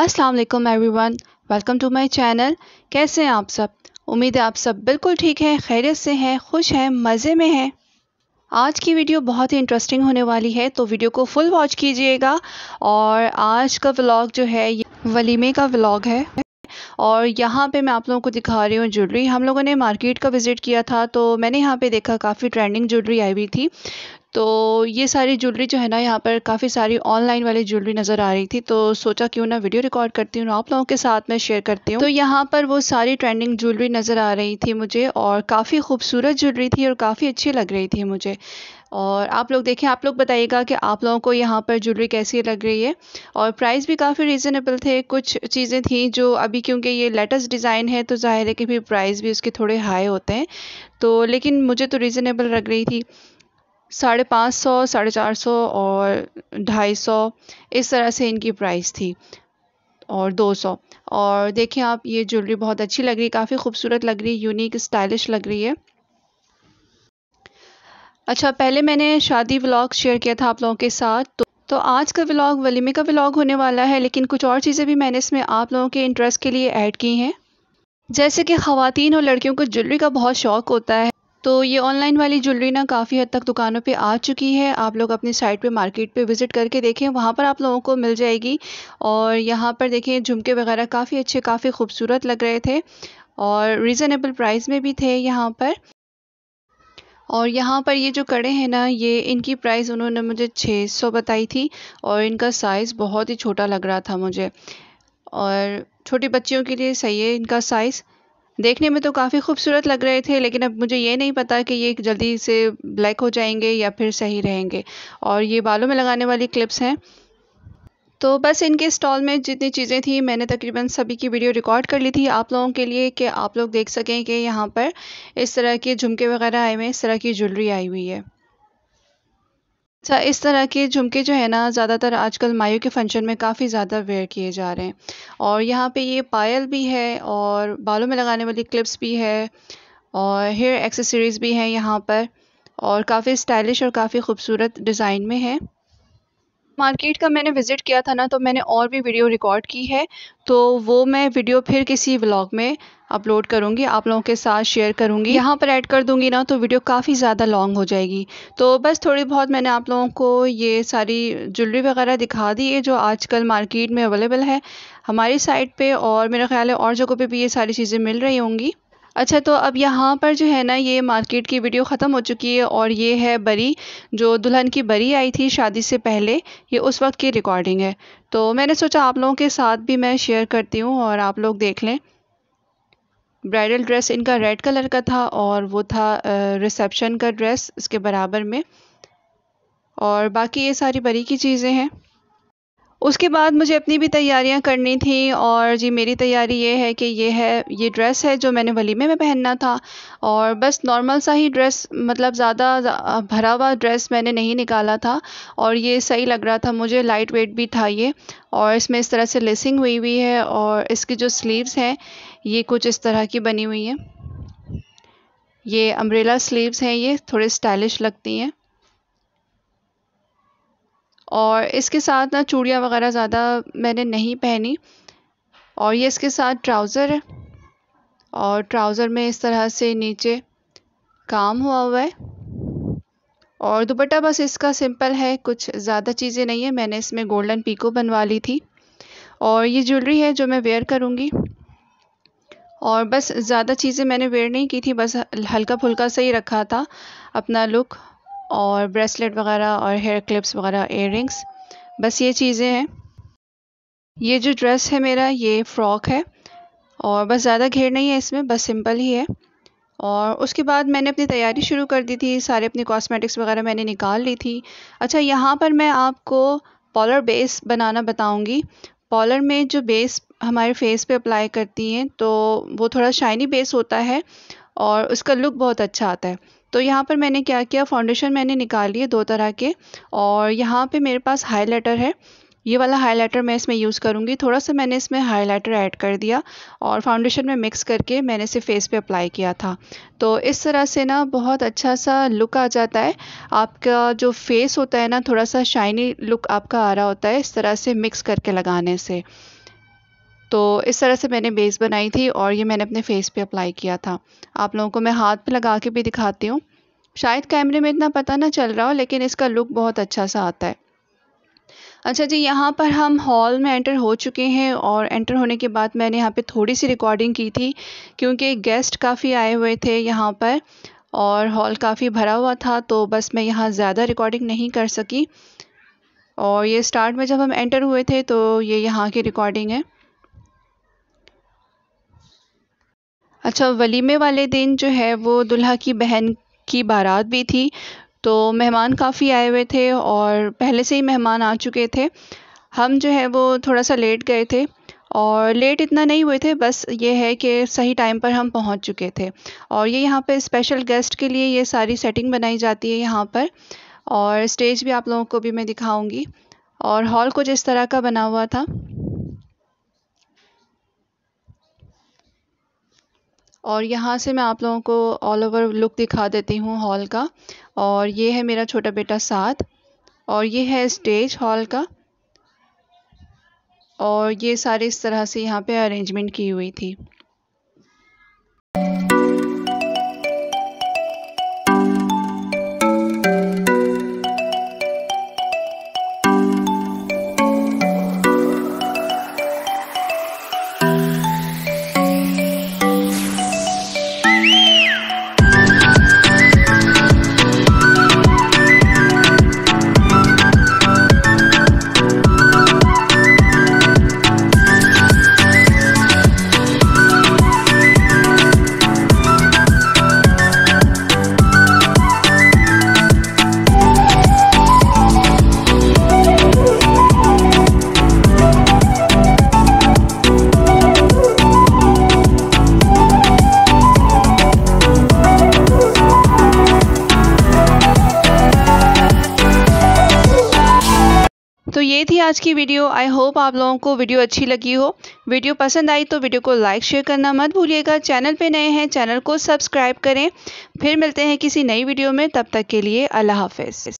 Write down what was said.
अस्सलाम वालेकुम everyone welcome to my channel कैसे हैं आप सब उम्मीद है आप सब बिल्कुल ठीक हैं खैरियत से हैं खुश हैं मज़े में हैं आज की वीडियो बहुत ही इंटरेस्टिंग होने वाली है तो वीडियो को फुल वॉच कीजिएगा और आज का व्लॉग जो है ये वलीमे का व्लॉग है और यहाँ पे मैं आप लोगों को दिखा रही हूँ ज्वेलरी हम लोगों ने मार्केट का विज़िट किया था तो मैंने यहाँ पे देखा काफ़ी ट्रेंडिंग ज्वेलरी आई हुई थी तो ये सारी ज्वेलरी जो है ना यहाँ पर काफ़ी सारी ऑनलाइन वाली ज्वेलरी नज़र आ रही थी तो सोचा क्यों ना वीडियो रिकॉर्ड करती हूँ आप लोगों के साथ में शेयर करती हूँ तो यहाँ पर वो सारी ट्रेंडिंग ज्वेलरी नज़र आ रही थी मुझे और काफ़ी खूबसूरत ज्वेलरी थी और काफ़ी अच्छी लग रही थी मुझे और आप लोग देखें आप लोग बताइएगा कि आप लोगों को यहाँ पर ज्वेलरी कैसी लग रही है और प्राइस भी काफ़ी रीज़नेबल थे कुछ चीज़ें थी जो अभी क्योंकि ये लेटेस्ट डिज़ाइन है तो ज़ाहिर है कि भी प्राइस भी उसके थोड़े हाई होते हैं तो लेकिन मुझे तो रीज़नेबल लग रही थी साढ़े पाँच सौ साढ़े चार सौ और ढाई सौ इस तरह से इनकी प्राइस थी और दो सौ और देखें आप ये ज्वेलरी बहुत अच्छी लग रही काफ़ी खूबसूरत लग रही यूनिक स्टाइलिश लग रही है अच्छा पहले मैंने शादी व्लॉग शेयर किया था आप लोगों के साथ तो तो आज का व्लॉग वलीमे का व्लॉग होने वाला है लेकिन कुछ और चीज़ें भी मैंने इसमें आप लोगों के इंटरेस्ट के लिए ऐड की हैं जैसे कि ख़वातीन और लड़कियों को ज्वेलरी का बहुत शौक़ होता है तो ये ऑनलाइन वाली ज्वेलरी ना काफ़ी हद तक दुकानों पे आ चुकी है आप लोग अपनी साइट पे मार्केट पे विज़िट करके देखें वहाँ पर आप लोगों को मिल जाएगी और यहाँ पर देखें झुमके वगैरह काफ़ी अच्छे काफ़ी खूबसूरत लग रहे थे और रीज़नेबल प्राइस में भी थे यहाँ पर और यहाँ पर ये जो कड़े हैं ना ये इनकी प्राइस उन्होंने मुझे सौ बताई थी और इनका साइज़ बहुत ही छोटा लग रहा था मुझे और छोटी बच्चियों के लिए सही है इनका साइज़ देखने में तो काफ़ी खूबसूरत लग रहे थे लेकिन अब मुझे ये नहीं पता कि ये जल्दी से ब्लैक हो जाएंगे या फिर सही रहेंगे और ये बालों में लगाने वाली क्लिप्स हैं तो बस इनके स्टॉल में जितनी चीज़ें थी मैंने तकरीबन सभी की वीडियो रिकॉर्ड कर ली थी आप लोगों के लिए कि आप लोग देख सकें कि यहाँ पर इस तरह के झुमके वगैरह आए हुए हैं इस तरह की ज्वेलरी आई हुई है अच्छा, इस तरह के झुमके जो है ना ज़्यादातर आजकल मायो के फंक्शन में काफ़ी ज़्यादा वेयर किए जा रहे हैं और यहाँ पे ये पायल भी है और बालों में लगाने वाली क्लिप्स भी है और हेयर एक्सेसरीज़ भी हैं यहाँ पर और काफ़ी स्टाइलिश और काफ़ी खूबसूरत डिज़ाइन में है। मार्केट का मैंने विज़िट किया था ना तो मैंने और भी वीडियो रिकॉर्ड की है तो वो मैं वीडियो फिर किसी व्लॉग में अपलोड करूँगी आप लोगों के साथ शेयर करूँगी यहाँ पर ऐड कर दूँगी ना तो वीडियो काफ़ी ज़्यादा लॉन्ग हो जाएगी तो बस थोड़ी बहुत मैंने आप लोगों को ये सारी ज्वेलरी वगैरह दिखा दी है जो आजकल मार्केट में अवेलेबल है हमारी साइट पे और मेरा ख्याल है और जगहों पे भी ये सारी चीज़ें मिल रही होंगी अच्छा तो अब यहाँ पर जो है ना ये मार्केट की वीडियो ख़त्म हो चुकी है और ये है बरी जो दुल्हन की बरी आई थी शादी से पहले ये उस वक्त की रिकॉर्डिंग है तो मैंने सोचा आप लोगों के साथ भी मैं शेयर करती हूँ और आप लोग देख लें ब्राइडल ड्रेस इनका रेड कलर का था और वो था रिसेप्शन का ड्रेस इसके बराबर में और बाकी ये सारी बरी की चीज़ें हैं उसके बाद मुझे अपनी भी तैयारियां करनी थी और जी मेरी तैयारी ये है कि ये है ये ड्रेस है जो मैंने वलीमे में पहनना था और बस नॉर्मल सा ही ड्रेस मतलब ज़्यादा भरा हुआ ड्रेस मैंने नहीं निकाला था और ये सही लग रहा था मुझे लाइट वेट भी था ये और इसमें इस तरह से लेसिंग हुई हुई है और इसकी जो स्लीव्स हैं ये कुछ इस तरह की बनी हुई हैं ये अम्ब्रेला स्लीव्स हैं ये थोड़े स्टाइलिश लगती हैं और इसके साथ ना चूड़ियाँ वगैरह ज़्यादा मैंने नहीं पहनी और ये इसके साथ ट्राउज़र है और ट्राउज़र में इस तरह से नीचे काम हुआ हुआ है और दुपट्टा बस इसका सिंपल है कुछ ज़्यादा चीज़ें नहीं है मैंने इसमें गोल्डन पीको बनवा ली थी और ये ज्वेलरी है जो मैं वेयर करूँगी और बस ज़्यादा चीज़ें मैंने वेयर नहीं की थी बस हल्का फुल्का सा ही रखा था अपना लुक और ब्रेसलेट वगैरह और हेयर क्लिप्स वगैरह एयर बस ये चीज़ें हैं ये जो ड्रेस है मेरा ये फ़्रॉक है और बस ज़्यादा घेर नहीं है इसमें बस सिंपल ही है और उसके बाद मैंने अपनी तैयारी शुरू कर दी थी सारे अपने कॉस्मेटिक्स वगैरह मैंने निकाल ली थी अच्छा यहाँ पर मैं आपको पॉलर बेस बनाना बताऊँगी पॉलर में जो बेस हमारे फेस पे अप्लाई करती हैं तो वो थोड़ा शाइनी बेस होता है और उसका लुक बहुत अच्छा आता है तो यहाँ पर मैंने क्या किया फाउंडेशन मैंने निकाल लिए दो तरह के और यहाँ पे मेरे पास हाईलाइटर है ये वाला हाईलाइटर मैं इसमें यूज़ करूँगी थोड़ा सा मैंने इसमें लाइटर ऐड कर दिया और फाउंडेशन में मिक्स करके मैंने इसे फेस पे अप्लाई किया था तो इस तरह से ना बहुत अच्छा सा लुक आ जाता है आपका जो फेस होता है ना थोड़ा सा शाइनी लुक आपका आ रहा होता है इस तरह से मिक्स करके लगाने से तो इस तरह से मैंने बेस बनाई थी और ये मैंने अपने फेस पे अप्लाई किया था आप लोगों को मैं हाथ पे लगा के भी दिखाती हूँ शायद कैमरे में इतना पता ना चल रहा हो लेकिन इसका लुक बहुत अच्छा सा आता है अच्छा जी यहाँ पर हम हॉल में एंटर हो चुके हैं और एंटर होने के बाद मैंने यहाँ पर थोड़ी सी रिकॉर्डिंग की थी क्योंकि गेस्ट काफ़ी आए हुए थे यहाँ पर और हॉल काफ़ी भरा हुआ था तो बस मैं यहाँ ज़्यादा रिकॉर्डिंग नहीं कर सकी और ये स्टार्ट में जब हम एंटर हुए थे तो ये यहाँ की रिकॉर्डिंग है अच्छा वलीमे वाले दिन जो है वो दुल्हा की बहन की बारात भी थी तो मेहमान काफ़ी आए हुए थे और पहले से ही मेहमान आ चुके थे हम जो है वो थोड़ा सा लेट गए थे और लेट इतना नहीं हुए थे बस ये है कि सही टाइम पर हम पहुंच चुके थे और ये यहाँ पे स्पेशल गेस्ट के लिए ये सारी सेटिंग बनाई जाती है यहाँ पर और स्टेज भी आप लोगों को भी मैं दिखाऊंगी और हॉल कुछ इस तरह का बना हुआ था और यहाँ से मैं आप लोगों को ऑल ओवर लुक दिखा देती हूँ हॉल का और ये है मेरा छोटा बेटा साथ और ये है स्टेज हॉल का और ये सारे इस तरह से यहाँ पे अरेंजमेंट की हुई थी ये थी आज की वीडियो आई होप आप लोगों को वीडियो अच्छी लगी हो वीडियो पसंद आई तो वीडियो को लाइक शेयर करना मत भूलिएगा चैनल पे नए हैं चैनल को सब्सक्राइब करें फिर मिलते हैं किसी नई वीडियो में तब तक के लिए अल्लाह हाफिज़